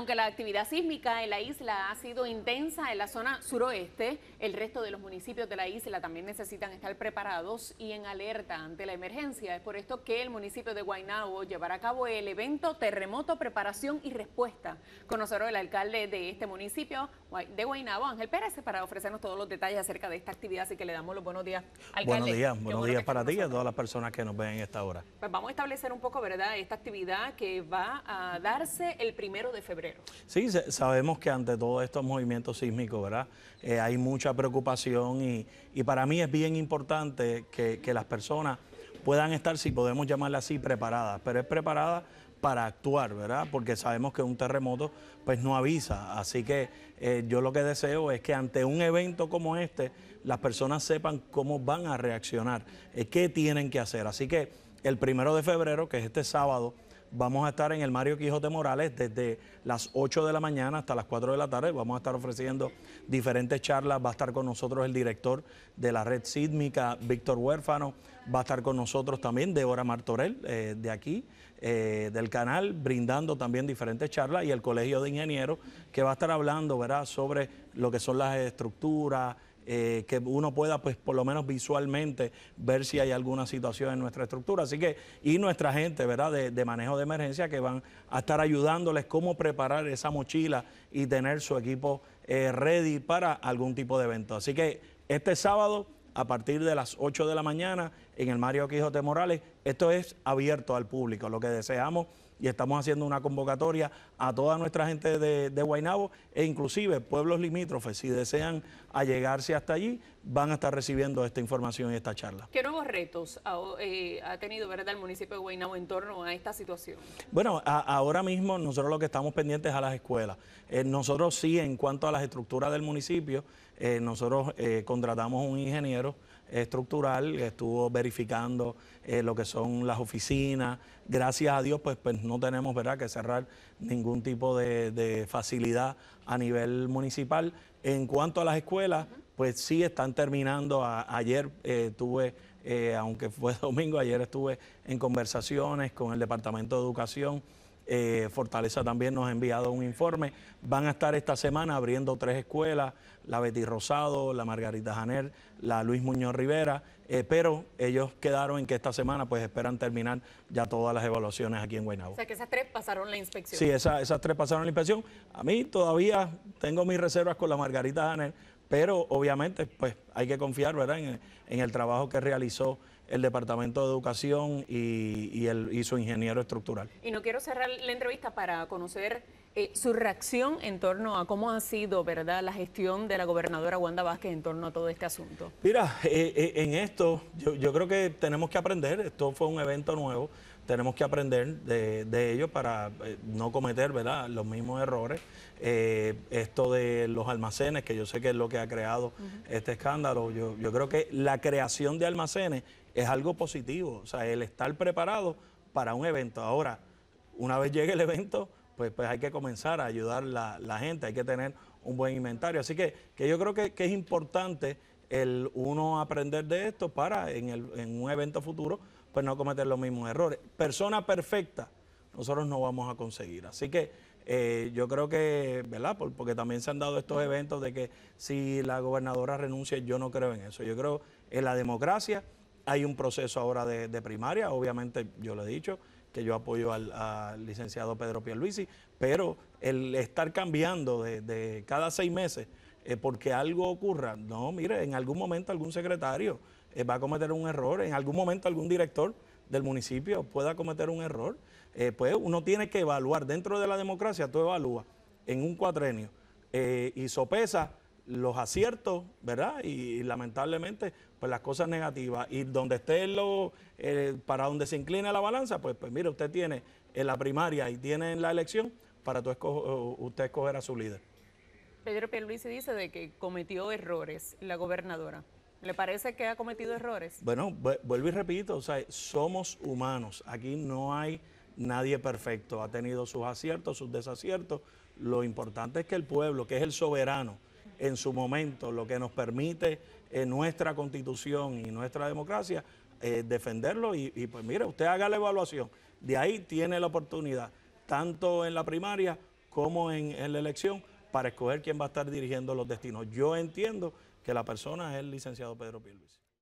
aunque la actividad sísmica en la isla ha sido intensa en la zona suroeste, el resto de los municipios de la isla también necesitan estar preparados y en alerta ante la emergencia. Es por esto que el municipio de Guaynabo llevará a cabo el evento Terremoto Preparación y Respuesta. nosotros el alcalde de este municipio de Guaynabo, Ángel Pérez, para ofrecernos todos los detalles acerca de esta actividad. Así que le damos los buenos días, alcalde. Buenos días, buenos días para ti y a todas las personas que nos ven en esta hora. Pues vamos a establecer un poco, ¿verdad?, esta actividad que va a darse el primero de febrero. Sí, sabemos que ante todos estos movimientos sísmicos, ¿verdad? Eh, hay mucha preocupación y, para mí es bien importante que, las personas puedan estar, si podemos llamarla así, preparadas, pero es preparada para actuar, ¿verdad? Porque sabemos que un terremoto pues no avisa, así que eh, yo lo que deseo es que ante un evento como este las personas sepan cómo van a reaccionar, eh, qué tienen que hacer. Así que el primero de febrero, que es este sábado, Vamos a estar en el Mario Quijote Morales desde las 8 de la mañana hasta las 4 de la tarde. Vamos a estar ofreciendo diferentes charlas. Va a estar con nosotros el director de la red sísmica, Víctor Huérfano. Va a estar con nosotros también Débora Martorell, eh, de aquí, eh, del canal, brindando también diferentes charlas. Y el Colegio de Ingenieros, que va a estar hablando ¿verdad? sobre lo que son las estructuras, eh, que uno pueda, pues por lo menos visualmente, ver si hay alguna situación en nuestra estructura. Así que, y nuestra gente, ¿verdad?, de, manejo de emergencia que van a estar ayudándoles cómo preparar esa mochila y tener su equipo eh, ready para algún tipo de evento. Así que este sábado, a partir de las 8 de la mañana, en el Mario Quijote Morales, esto es abierto al público. Lo que deseamos y estamos haciendo una convocatoria a toda nuestra gente de, Guainabo e inclusive pueblos limítrofes, si desean allegarse hasta allí, van a estar recibiendo esta información y esta charla. ¿Qué nuevos retos ha, eh, tenido ¿verdad, el municipio de Guainabo en torno a esta situación? Bueno, ahora mismo nosotros lo que estamos pendientes es a las escuelas. Eh, nosotros sí, en cuanto a las estructuras del municipio, eh, nosotros eh, contratamos un ingeniero estructural que estuvo verificando lo que son las oficinas. Gracias a Dios, pues, pues no tenemos ¿verdad? que cerrar ningún tipo de, facilidad a nivel municipal. En cuanto a las escuelas, pues sí están terminando. ayer estuve, eh, eh, aunque fue domingo, ayer estuve en conversaciones con el Departamento de Educación eh, Fortaleza también nos ha enviado un informe. Van a estar esta semana abriendo tres escuelas, la Betty Rosado, la Margarita Janer, la Luis Muñoz Rivera, eh, pero ellos quedaron en que esta semana pues esperan terminar ya todas las evaluaciones aquí en Guaynabo. O sea que esas tres pasaron la inspección. Sí, esas tres pasaron la inspección. A mí todavía tengo mis reservas con la Margarita Janer pero obviamente pues hay que confiar ¿verdad? En, el trabajo que realizó el Departamento de Educación y, y, el, y, su ingeniero estructural. Y no quiero cerrar la entrevista para conocer eh, su reacción en torno a cómo ha sido ¿verdad? la gestión de la gobernadora Wanda Vázquez en torno a todo este asunto. Mira, eh, eh, en esto yo creo que tenemos que aprender, esto fue un evento nuevo tenemos que aprender de, de ello para eh, no cometer ¿verdad? los mismos errores. Eh, esto de los almacenes, que yo sé que es lo que ha creado este escándalo, yo, creo que la creación de almacenes es algo positivo, o sea, el estar preparado para un evento. Ahora, una vez llegue el evento, pues, pues hay que comenzar a ayudar la, la gente, hay que tener un buen inventario. Así que, que yo creo que, es importante el uno aprender de esto para en, el, en un evento futuro pues no cometer los mismos errores. Persona perfecta, nosotros no vamos a conseguir. Así que eh, yo creo que, ¿verdad? porque también se han dado estos eventos de que si la gobernadora renuncia, yo no creo en eso. Yo creo en la democracia. Hay un proceso ahora de, primaria, obviamente yo lo he dicho, que yo apoyo al, licenciado Pedro Pierluisi, pero el estar cambiando de, cada seis meses eh, porque algo ocurra, no, mire, en algún momento algún secretario eh, va a cometer un error. En algún momento algún director del municipio pueda cometer un error. Eh, pues uno tiene que evaluar. Dentro de la democracia tú evalúas en un cuatrenio eh, y sopesa los aciertos, ¿verdad? Y, lamentablemente, pues las cosas negativas. Y donde esté lo, para donde se inclina la balanza, pues, pues mire, usted tiene en la primaria y tiene en la elección para usted escoger a su líder. Pedro Pierluisi dice de que cometió errores la gobernadora. ¿Le parece que ha cometido errores? Bueno, vuelvo y repito, o sea, somos humanos, aquí no hay nadie perfecto, ha tenido sus aciertos, sus desaciertos, lo importante es que el pueblo, que es el soberano, en su momento, lo que nos permite en eh, nuestra constitución y nuestra democracia, eh, defenderlo y, pues mire, usted haga la evaluación. De ahí tiene la oportunidad, tanto en la primaria como en la elección, para escoger quién va a estar dirigiendo los destinos. Yo entiendo que la persona es el licenciado Pedro Pilvis.